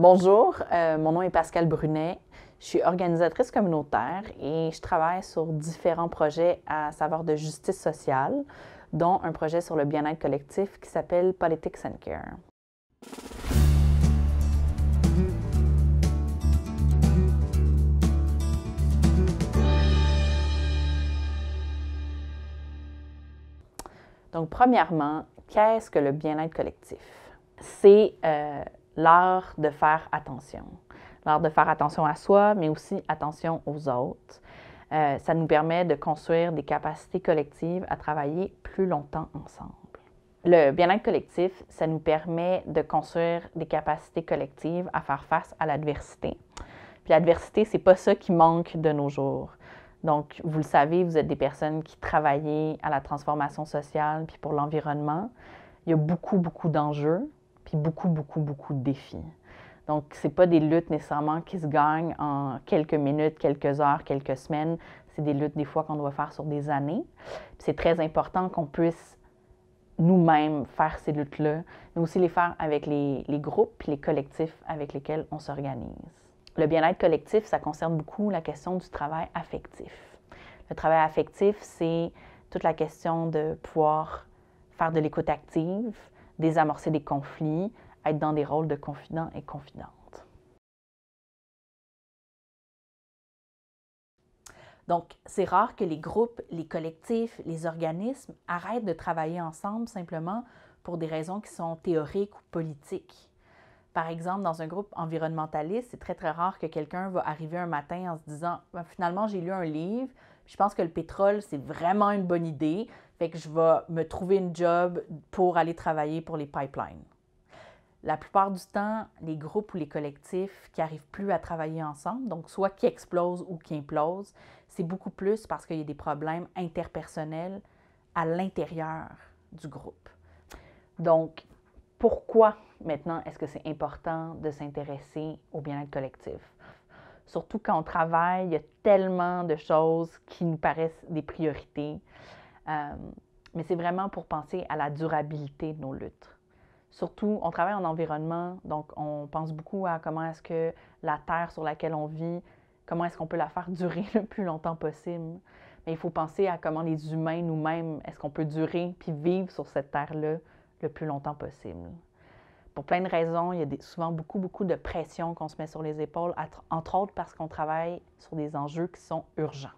Bonjour, euh, mon nom est Pascal Brunet. Je suis organisatrice communautaire et je travaille sur différents projets à savoir de justice sociale, dont un projet sur le bien-être collectif qui s'appelle Politics and Care. Donc, premièrement, qu'est-ce que le bien-être collectif? C'est euh, l'art de faire attention. L'art de faire attention à soi, mais aussi attention aux autres. Euh, ça nous permet de construire des capacités collectives à travailler plus longtemps ensemble. Le bien-être collectif, ça nous permet de construire des capacités collectives à faire face à l'adversité. Puis l'adversité, c'est pas ça qui manque de nos jours. Donc, vous le savez, vous êtes des personnes qui travaillent à la transformation sociale puis pour l'environnement. Il y a beaucoup, beaucoup d'enjeux puis beaucoup, beaucoup, beaucoup de défis. Donc, ce pas des luttes nécessairement qui se gagnent en quelques minutes, quelques heures, quelques semaines. C'est des luttes des fois qu'on doit faire sur des années. C'est très important qu'on puisse nous-mêmes faire ces luttes-là, mais aussi les faire avec les, les groupes les collectifs avec lesquels on s'organise. Le bien-être collectif, ça concerne beaucoup la question du travail affectif. Le travail affectif, c'est toute la question de pouvoir faire de l'écoute active, désamorcer des conflits, être dans des rôles de confident et confidente. Donc, c'est rare que les groupes, les collectifs, les organismes arrêtent de travailler ensemble simplement pour des raisons qui sont théoriques ou politiques. Par exemple, dans un groupe environnementaliste, c'est très très rare que quelqu'un va arriver un matin en se disant ben, finalement j'ai lu un livre, je pense que le pétrole c'est vraiment une bonne idée, fait que je vais me trouver une job pour aller travailler pour les pipelines. La plupart du temps, les groupes ou les collectifs qui n'arrivent plus à travailler ensemble, donc soit qui explosent ou qui implosent, c'est beaucoup plus parce qu'il y a des problèmes interpersonnels à l'intérieur du groupe. Donc, pourquoi maintenant est-ce que c'est important de s'intéresser au bien-être collectif? Surtout quand on travaille, il y a tellement de choses qui nous paraissent des priorités. Euh, mais c'est vraiment pour penser à la durabilité de nos luttes. Surtout, on travaille en environnement, donc on pense beaucoup à comment est-ce que la terre sur laquelle on vit, comment est-ce qu'on peut la faire durer le plus longtemps possible. Mais il faut penser à comment les humains nous-mêmes, est-ce qu'on peut durer puis vivre sur cette terre-là le plus longtemps possible. Pour plein de raisons, il y a souvent beaucoup, beaucoup de pression qu'on se met sur les épaules, entre autres parce qu'on travaille sur des enjeux qui sont urgents.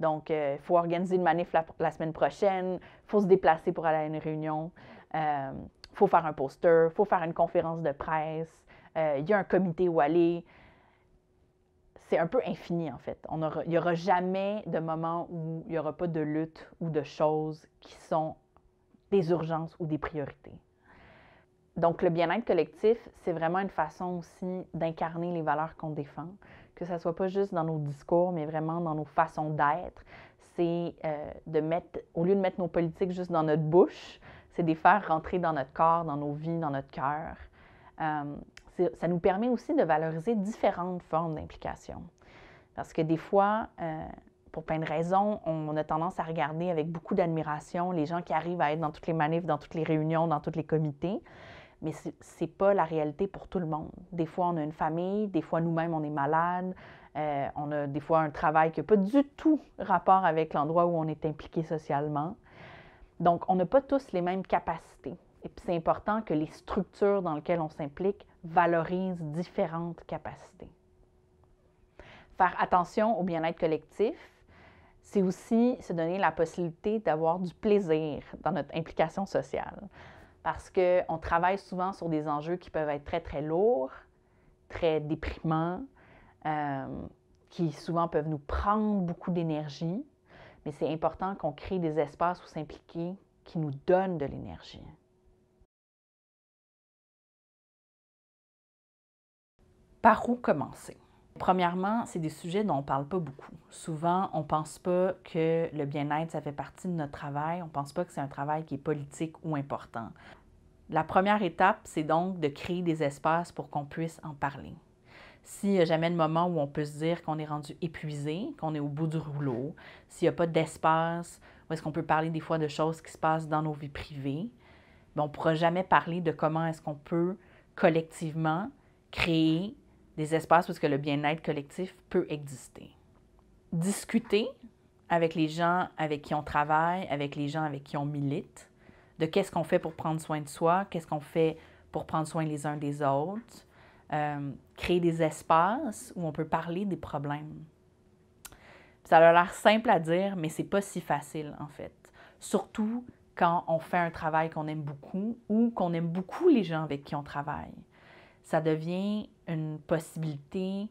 Donc, il euh, faut organiser une manif la, semaine prochaine, il faut se déplacer pour aller à une réunion, il euh, faut faire un poster, il faut faire une conférence de presse, euh, il y a un comité où aller. C'est un peu infini, en fait. On il n'y aura jamais de moment où il n'y aura pas de lutte ou de choses qui sont des urgences ou des priorités. Donc, le bien-être collectif, c'est vraiment une façon aussi d'incarner les valeurs qu'on défend que ça soit pas juste dans nos discours, mais vraiment dans nos façons d'être. C'est euh, de mettre, au lieu de mettre nos politiques juste dans notre bouche, c'est de les faire rentrer dans notre corps, dans nos vies, dans notre cœur. Euh, ça nous permet aussi de valoriser différentes formes d'implication. Parce que des fois, euh, pour plein de raisons, on, a tendance à regarder avec beaucoup d'admiration les gens qui arrivent à être dans toutes les manifs, dans toutes les réunions, dans tous les comités mais ce n'est pas la réalité pour tout le monde. Des fois, on a une famille, des fois, nous-mêmes, on est malade, euh, on a des fois un travail qui n'a pas du tout rapport avec l'endroit où on est impliqué socialement. Donc, on n'a pas tous les mêmes capacités. Et puis, c'est important que les structures dans lesquelles on s'implique valorisent différentes capacités. Faire attention au bien-être collectif, c'est aussi se donner la possibilité d'avoir du plaisir dans notre implication sociale parce qu'on travaille souvent sur des enjeux qui peuvent être très, très lourds, très déprimants, euh, qui souvent peuvent nous prendre beaucoup d'énergie. Mais c'est important qu'on crée des espaces où s'impliquer qui nous donnent de l'énergie. Par où commencer? Premièrement, c'est des sujets dont on ne parle pas beaucoup. Souvent, on ne pense pas que le bien-être, ça fait partie de notre travail. On ne pense pas que c'est un travail qui est politique ou important. La première étape, c'est donc de créer des espaces pour qu'on puisse en parler. S'il n'y euh, a jamais de moment où on peut se dire qu'on est rendu épuisé, qu'on est au bout du rouleau, s'il n'y a pas d'espace où est-ce qu'on peut parler des fois de choses qui se passent dans nos vies privées, ben, on ne pourra jamais parler de comment est-ce qu'on peut collectivement créer des espaces où que le bien-être collectif peut exister. Discuter avec les gens avec qui on travaille, avec les gens avec qui on milite, de qu'est-ce qu'on fait pour prendre soin de soi, qu'est-ce qu'on fait pour prendre soin les uns des autres, euh, créer des espaces où on peut parler des problèmes. Ça a l'air simple à dire, mais c'est pas si facile en fait. Surtout quand on fait un travail qu'on aime beaucoup ou qu'on aime beaucoup les gens avec qui on travaille. Ça devient une possibilité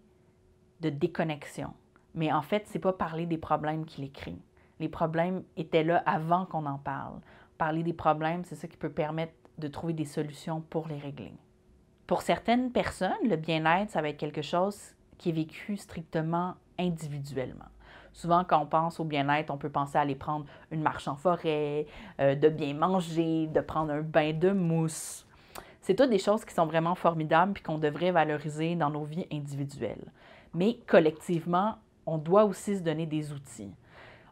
de déconnexion. Mais en fait, c'est pas parler des problèmes qui les crée. Les problèmes étaient là avant qu'on en parle parler des problèmes, c'est ça qui peut permettre de trouver des solutions pour les régler. Pour certaines personnes, le bien-être, ça va être quelque chose qui est vécu strictement individuellement. Souvent, quand on pense au bien-être, on peut penser à aller prendre une marche en forêt, euh, de bien manger, de prendre un bain de mousse. C'est toutes des choses qui sont vraiment formidables et qu'on devrait valoriser dans nos vies individuelles. Mais collectivement, on doit aussi se donner des outils.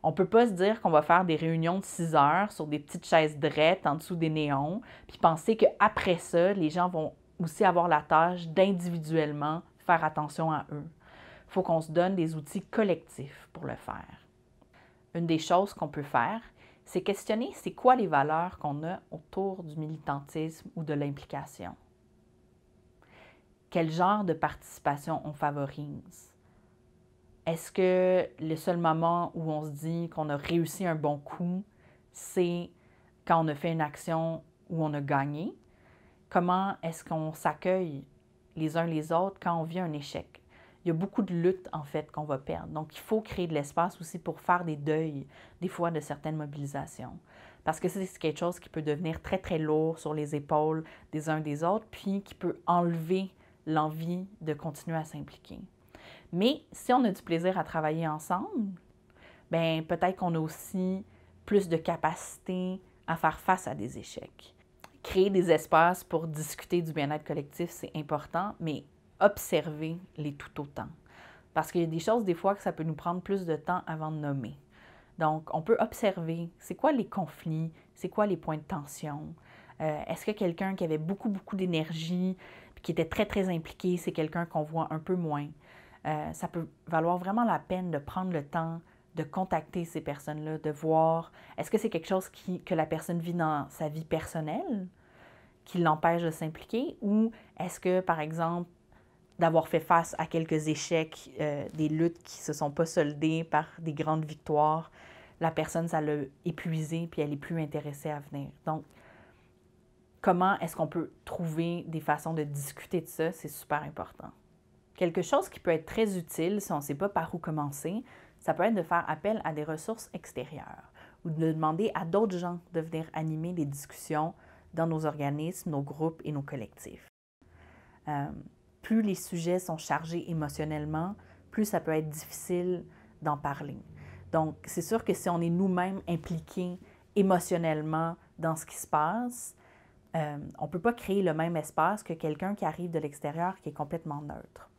On peut pas se dire qu'on va faire des réunions de six heures sur des petites chaises drettes en dessous des néons, puis penser qu'après ça, les gens vont aussi avoir la tâche d'individuellement faire attention à eux. Il faut qu'on se donne des outils collectifs pour le faire. Une des choses qu'on peut faire, c'est questionner c'est quoi les valeurs qu'on a autour du militantisme ou de l'implication. Quel genre de participation on favorise? Est-ce que le seul moment où on se dit qu'on a réussi un bon coup, c'est quand on a fait une action où on a gagné? Comment est-ce qu'on s'accueille les uns les autres quand on vit un échec? Il y a beaucoup de luttes, en fait, qu'on va perdre. Donc, il faut créer de l'espace aussi pour faire des deuils, des fois, de certaines mobilisations. Parce que c'est quelque chose qui peut devenir très, très lourd sur les épaules des uns des autres, puis qui peut enlever l'envie de continuer à s'impliquer. Mais si on a du plaisir à travailler ensemble, ben, peut-être qu'on a aussi plus de capacité à faire face à des échecs. Créer des espaces pour discuter du bien-être collectif, c'est important, mais observer les tout autant. Parce qu'il y a des choses, des fois, que ça peut nous prendre plus de temps avant de nommer. Donc, on peut observer, c'est quoi les conflits, c'est quoi les points de tension. Euh, est-ce que quelqu'un qui avait beaucoup, beaucoup d'énergie, qui était très, très impliqué, c'est quelqu'un qu'on voit un peu moins? Euh, ça peut valoir vraiment la peine de prendre le temps de contacter ces personnes-là, de voir est-ce que c'est quelque chose qui, que la personne vit dans sa vie personnelle qui l'empêche de s'impliquer ou est-ce que, par exemple, d'avoir fait face à quelques échecs, euh, des luttes qui ne se sont pas soldées par des grandes victoires, la personne, ça l'a épuisé puis elle n'est plus intéressée à venir. Donc, comment est-ce qu'on peut trouver des façons de discuter de ça? C'est super important. Quelque chose qui peut être très utile si on ne sait pas par où commencer, ça peut être de faire appel à des ressources extérieures ou de demander à d'autres gens de venir animer les discussions dans nos organismes, nos groupes et nos collectifs. Euh, plus les sujets sont chargés émotionnellement, plus ça peut être difficile d'en parler. Donc, c'est sûr que si on est nous-mêmes impliqués émotionnellement dans ce qui se passe, euh, on ne peut pas créer le même espace que quelqu'un qui arrive de l'extérieur qui est complètement neutre.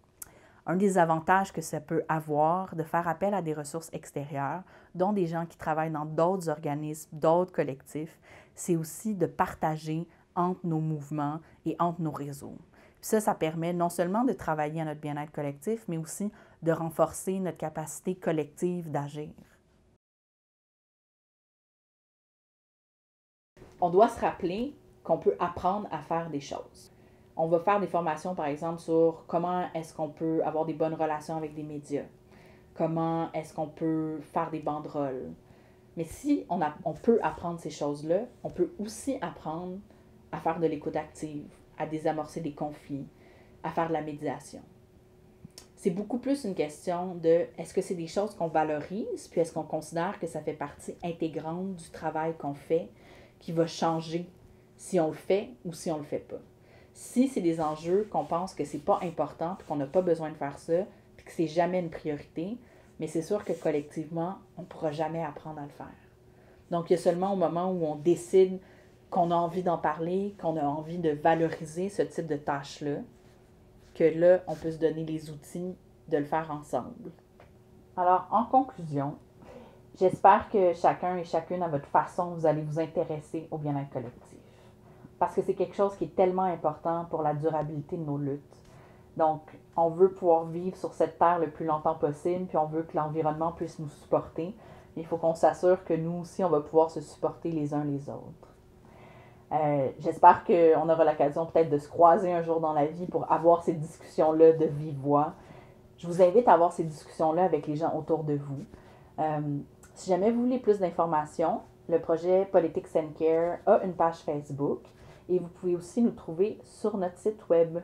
Un des avantages que ça peut avoir de faire appel à des ressources extérieures, dont des gens qui travaillent dans d'autres organismes, d'autres collectifs, c'est aussi de partager entre nos mouvements et entre nos réseaux. ça, ça permet non seulement de travailler à notre bien-être collectif, mais aussi de renforcer notre capacité collective d'agir. On doit se rappeler qu'on peut apprendre à faire des choses on va faire des formations, par exemple, sur comment est-ce qu'on peut avoir des bonnes relations avec des médias, comment est-ce qu'on peut faire des banderoles. Mais si on, on peut apprendre ces choses-là, on peut aussi apprendre à faire de l'écoute active, à désamorcer des conflits, à faire de la médiation. C'est beaucoup plus une question de est-ce que c'est des choses qu'on valorise, puis est-ce qu'on considère que ça fait partie intégrante du travail qu'on fait, qui va changer si on le fait ou si on ne le fait pas. Si c'est des enjeux qu'on pense que c'est pas important, qu'on n'a pas besoin de faire ça, puis que c'est jamais une priorité, mais c'est sûr que collectivement, on ne pourra jamais apprendre à le faire. Donc, il y a seulement au moment où on décide qu'on a envie d'en parler, qu'on a envie de valoriser ce type de tâche-là, que là, on peut se donner les outils de le faire ensemble. Alors, en conclusion, j'espère que chacun et chacune, à votre façon, vous allez vous intéresser au bien-être collectif parce que c'est quelque chose qui est tellement important pour la durabilité de nos luttes. Donc, on veut pouvoir vivre sur cette terre le plus longtemps possible, puis on veut que l'environnement puisse nous supporter. Il faut qu'on s'assure que nous aussi, on va pouvoir se supporter les uns les autres. Euh, j'espère qu'on aura l'occasion peut-être de se croiser un jour dans la vie pour avoir ces discussions-là de vive voix. Je vous invite à avoir ces discussions-là avec les gens autour de vous. Euh, si jamais vous voulez plus d'informations, le projet Politics and Care a une page Facebook. Et vous pouvez aussi nous trouver sur notre site web.